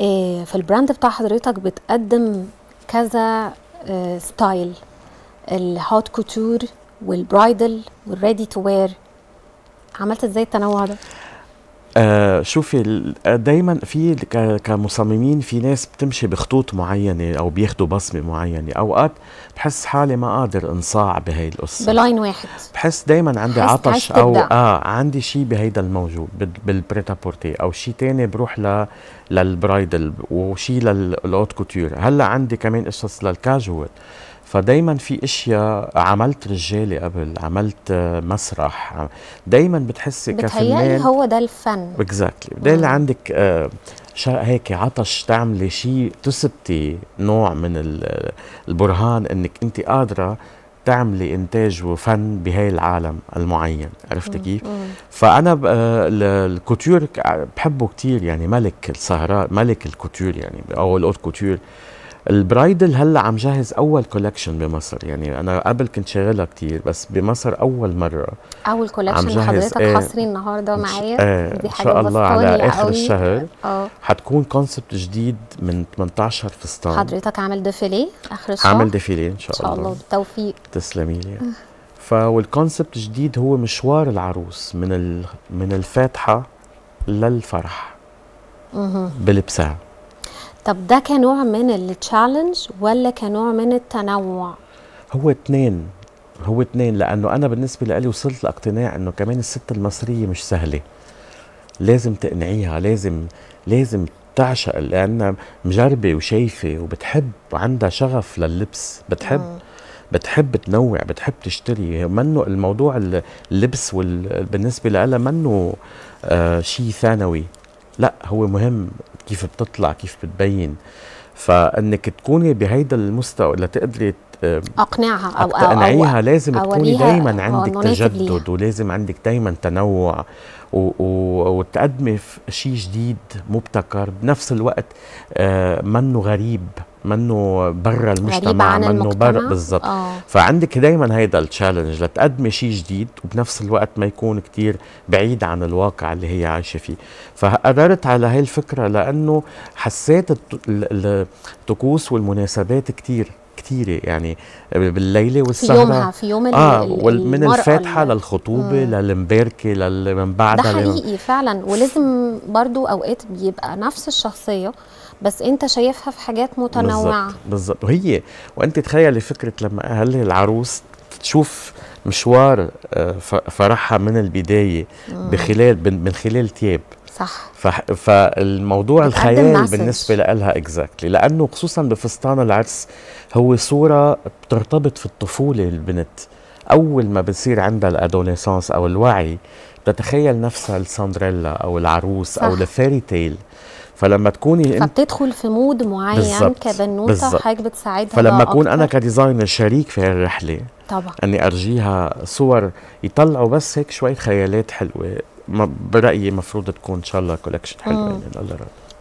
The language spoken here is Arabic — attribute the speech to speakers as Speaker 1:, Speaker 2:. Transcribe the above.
Speaker 1: إيه، في البراند بتاع حضرتك بتقدم كذا ستايل الهوت كوتور والبرايدل والريدي تو وير عملت ازاي التنوع ده
Speaker 2: آه شوفي آه، دايما في كمصممين في ناس بتمشي بخطوط معينه او بياخذوا بصمه معينه اوقات بحس حالي ما قادر انصاع بهي القصه بلاين واحد بحس دايما عندي عطش او اه عندي شيء بهيدا الموجود بالبريتا بورتي او شيء تاني بروح ل للبرايدل وشيء للاوت كوتير هلا عندي كمان قصص للكاجوال فدايما في اشياء عملت رجالي قبل عملت مسرح دايما بتحسي كفنان هو ده الفن اكزاكتلي ده اللي عندك آه، هيك عطش تعملي شيء تثبتي نوع من البرهان انك انت قادره تعملي انتاج وفن بهاي العالم المعين عرفتي كيف فانا آه، الكوتور بحبه كتير يعني ملك السهرات ملك الكوتور يعني او الاوت كوتور البرايدل هلا عم جهز اول كولكشن بمصر يعني انا قبل كنت شغلها كتير بس بمصر اول مره
Speaker 1: اول كولكشن اللي حضرتك حصري النهارده معايا ايه دي حاجه ان شاء الله على اخر قوي. الشهر اه
Speaker 2: حتكون كونسبت جديد من 18 فستان
Speaker 1: حضرتك عامل ديفيليه اخر الشهر عامل ديفيليه ان شاء, الله إن شاء الله بالتوفيق
Speaker 2: تسلمي لي فالكونسبت الجديد هو مشوار العروس من من الفاتحه للفرح بلبسها
Speaker 1: طب ده كنوع من التشالنج ولا كنوع من التنوع؟
Speaker 2: هو اتنين هو اتنين لانه انا بالنسبه لي وصلت لاقتناع انه كمان الست المصريه مش سهله لازم تقنعيها لازم لازم تعشق لانها مجربه وشايفه وبتحب وعندها شغف لللبس بتحب مم. بتحب تنوع بتحب تشتري منه الموضوع اللبس وال... بالنسبه لها منه آه شيء ثانوي لا هو مهم كيف بتطلع كيف بتبين فانك تكوني بهيدا المستوى لتقدري
Speaker 1: اقنعها او اقنعيها لازم أو تكوني دائما عندك تجدد
Speaker 2: ولازم عندك دائما تنوع وتقدمي شيء جديد مبتكر بنفس الوقت آه، منه غريب منه برا المجتمع منه برا بالضبط آه. فعندك دائما هيدا التشالنج لتقدمي شيء جديد وبنفس الوقت ما يكون كتير بعيد عن الواقع اللي هي عايشه فيه فقررت على هاي الفكره لانه حسيت الطقوس والمناسبات كتير كتيرة يعني آه، بالليلة والسهرة في يومها في يوم اه من الفاتحة للخطوبة للمباركة للمن بعدها ده حقيقي
Speaker 1: فعلا ولازم برضو أوقات بيبقى نفس الشخصية بس انت شايفها في حاجات متنوعة بالظبط
Speaker 2: بالظبط وهي وانت تخيلي فكرة لما اهل العروس تشوف مشوار آه، فرحها من البدايه بخلال من خلال تياب صح فالموضوع الخيال بالنسبه لها اكزاكتلي لانه خصوصا بفستان العرس هو صوره بترتبط في الطفوله البنت اول ما بصير عندها الادوليسانس او الوعي بتتخيل نفسها السندريلا او العروس صح. او الفيري تيل فلما تكوني
Speaker 1: فبتدخل في مود معين بالزبط. كبنوته بالزبط. حاجة بتساعدها فلما اكون انا
Speaker 2: كديزاينر شريك في الرحله طبعا اني ارجيها صور يطلعوا بس هيك شويه خيالات حلوه برايي المفروض تكون ان شاء الله كولكشن حلوه يعني الله رب.